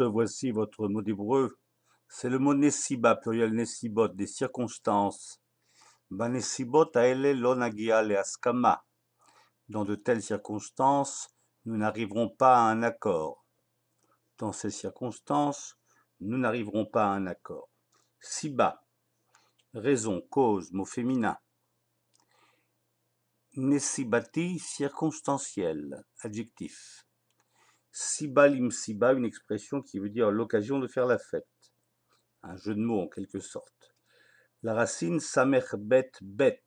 voici votre mot d'hébreu. C'est le mot nesiba, pluriel nesibot, des circonstances. aele bah, lonagia le askama. Dans de telles circonstances, nous n'arriverons pas à un accord. Dans ces circonstances, nous n'arriverons pas à un accord. Siba, raison, cause, mot féminin. Nesibati, circonstanciel, adjectif. Sibalim l'imsiba, une expression qui veut dire l'occasion de faire la fête. Un jeu de mots en quelque sorte. La racine samer bet bet,